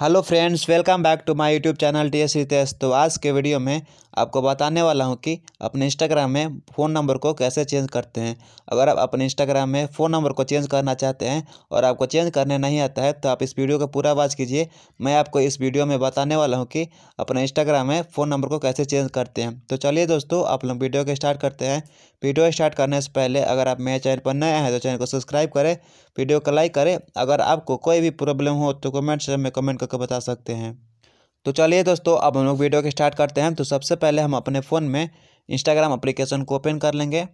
hello friends welcome back to my YouTube channel T S Ritesh तो आज के video में आपको बताने वाला हूँ कि अपने इंस्टाग्राम में फ़ोन नंबर को कैसे चेंज करते हैं अगर आप अपने इंस्टाग्राम में फ़ोन नंबर को चेंज करना चाहते हैं और आपको चेंज करने नहीं आता है तो आप इस वीडियो को पूरा वॉच कीजिए मैं आपको इस वीडियो में बताने वाला हूँ कि अपने इंस्टाग्राम में फ़ोन नंबर को कैसे चेंज करते हैं तो चलिए दोस्तों आप लोग वीडियो को स्टार्ट करते हैं वीडियो स्टार्ट करने से पहले अगर आप मेरे चैनल पर नए हैं तो चैनल को सब्सक्राइब करें वीडियो को लाइक करें अगर आपको कोई भी प्रॉब्लम हो तो कमेंट से में कमेंट करके बता सकते हैं तो चलिए दोस्तों अब हम लोग वीडियो के स्टार्ट करते हैं तो सबसे पहले हम अपने फ़ोन में इंस्टाग्राम अप्लीकेशन को ओपन कर लेंगे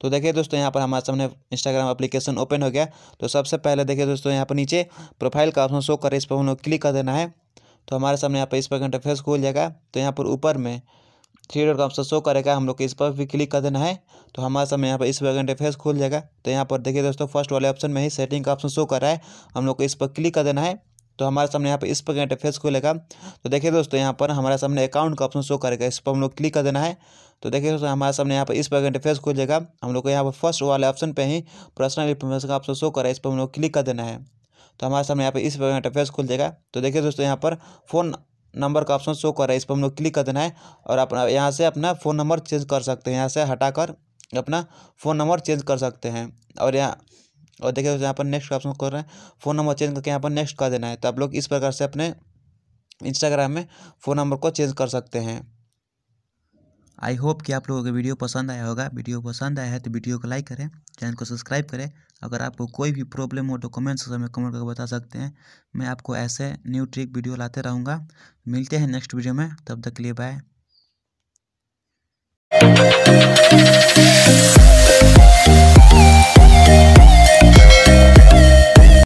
तो देखिए दोस्तों यहाँ पर हमारे सामने इंस्टाग्राम एप्लीकेशन ओपन हो गया तो सबसे पहले देखिए दोस्तों यहाँ पर नीचे प्रोफाइल का ऑप्शन शो कर इस पर हम लोग क्लिक कर देना है तो हमारे सामने यहाँ पर इस पर इंटरफेस फेस जाएगा तो यहाँ पर ऊपर में थ्री डॉट का ऑप्शन शो करेगा हम लोग इस पर भी क्लिक कर देना है तो हमारे सामने यहाँ पर इस वेब इंटरफेस खुल जाएगा तो यहाँ पर देखिए दोस्तों फर्स्ट वाले ऑप्शन में ही सेटिंग का ऑप्शन शो कर रहा है हम लोग को इस पर क्लिक कर देना है तो हमारे सामने यहाँ पर इस पर इंटरफेस खुलेगा तो देखिए दोस्तों यहाँ पर हमारे सामने अकाउंट का ऑप्शन शो करेगा इस पर हम लोग क्लिक कर देना है तो देखिए दोस्तों हमारे सामने यहाँ पर इस पर इंटरफेस फेस जाएगा हम लोग को यहाँ पर फर्स्ट वाले ऑप्शन पे ही पर्सनल इन्फॉर्मेशन का ऑप्शन शो करा है इस पर हम लोग क्लिक कर देना है तो हमारे सामने यहाँ पर इस पर इंटरफेस खुल जाएगा तो देखिए दोस्तों यहाँ पर फ़ोन नंबर का ऑप्शन शो कर रहा है इस पर हम लोग क्लिक कर देना है और अपना यहाँ से अपना फ़ोन नंबर चेंज कर सकते हैं यहाँ से हटाकर अपना फ़ोन नंबर चेंज कर सकते हैं और यहाँ और देखिए यहाँ पर नेक्स्ट ऑप्शन कर रहे हैं फ़ोन नंबर चेंज करके यहाँ पर नेक्स्ट कर देना है तो आप लोग इस प्रकार से अपने इंस्टाग्राम में फ़ोन नंबर को चेंज कर सकते हैं आई होप कि आप लोगों को वीडियो पसंद आया होगा वीडियो पसंद आया है तो वीडियो को लाइक करें चैनल को सब्सक्राइब करें अगर आपको कोई भी प्रॉब्लम हो तो कमेंट सेक्शन में कमेंट करके बता सकते हैं मैं आपको ऐसे न्यू ट्रिक वीडियो लाते रहूँगा मिलते हैं नेक्स्ट वीडियो में तब तक के लिए बाय